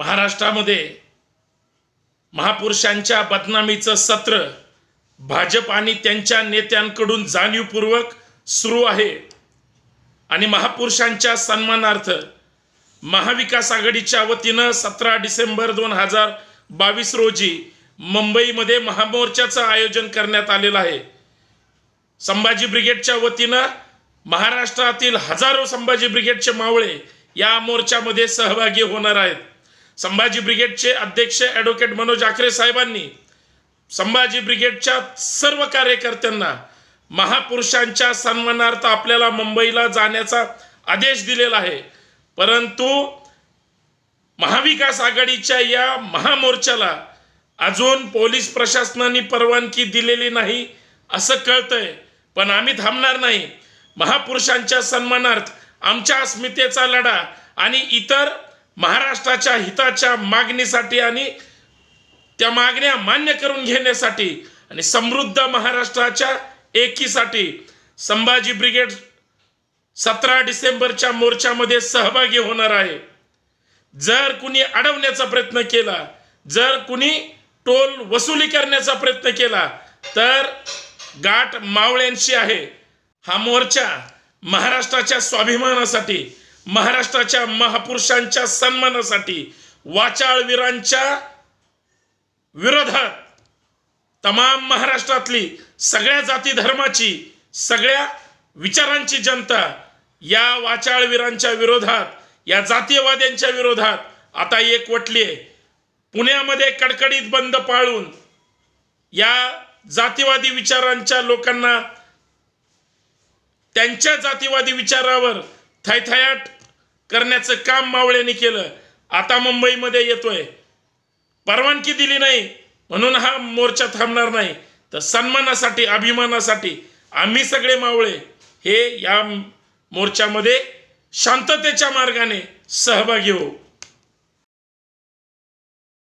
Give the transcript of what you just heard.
महाराष्ट्रामध्ये महापुरुषांच्या बदनामीचं सत्र भाजप आणि त्यांच्या नेत्यांकडून जाणीवपूर्वक सुरू आहे आणि महापुरुषांच्या सन्मानार्थ महाविकास आघाडीच्या वतीनं सतरा डिसेंबर दोन हजार बावीस रोजी मुंबईमध्ये महामोर्चाचं आयोजन करण्यात आलेलं आहे संभाजी ब्रिगेडच्या वतीनं महाराष्ट्रातील हजारो संभाजी ब्रिगेडचे मावळे या मोर्चामध्ये सहभागी होणार आहेत संभाजी ब्रिगेडचे अध्यक्ष ॲडव्होकेट मनोज आखरे साहेबांनी संभाजी ब्रिगेडच्या सर्व कार्यकर्त्यांना महापुरुषांच्या सन्मानार्थ आपल्याला मुंबईला जाण्याचा आदेश दिलेला आहे परंतु महाविकास आघाडीच्या या महामोर्चाला अजून पोलीस प्रशासनाने परवानगी दिलेली नाही असं कळतंय पण आम्ही थांबणार नाही महापुरुषांच्या सन्मानार्थ आमच्या अस्मितेचा लढा आणि इतर महाराष्ट्राच्या हिताच्या मागणीसाठी आणि त्या मागण्या मान्य करून घेण्यासाठी आणि समृद्ध महाराष्ट्राच्या एकीसाठी संभाजी ब्रिगेड सतरा डिसेंबरच्या मोर्चामध्ये सहभागी होणार आहे जर कुणी अडवण्याचा प्रयत्न केला जर कुणी टोल वसुली करण्याचा प्रयत्न केला तर गाठ मावळ्यांशी आहे हा मोर्चा महाराष्ट्राच्या स्वाभिमानासाठी महाराष्ट्राच्या महापुरुषांच्या सन्मानासाठी वाचाळवीरांच्या विरोधात तमाम महाराष्ट्रातली सगळ्या जाती धर्माची सगळ्या विचारांची जनता या वाचाळवीरांच्या विरोधात या जातीयवाद्यांच्या विरोधात आता एक वटली आहे पुण्यामध्ये कडकडीत बंद पाळून या जातीवादी विचारांच्या लोकांना त्यांच्या जातीवादी विचारावर थैथयाट करण्याचं काम मावळ्यांनी केलं आता मुंबईमध्ये येतोय परवानगी दिली नाही म्हणून हा मोर्चा थांबणार नाही तर सन्मानासाठी अभिमानासाठी आम्ही सगळे मावळे हे या मोर्चामध्ये शांततेच्या मार्गाने सहभागी होऊ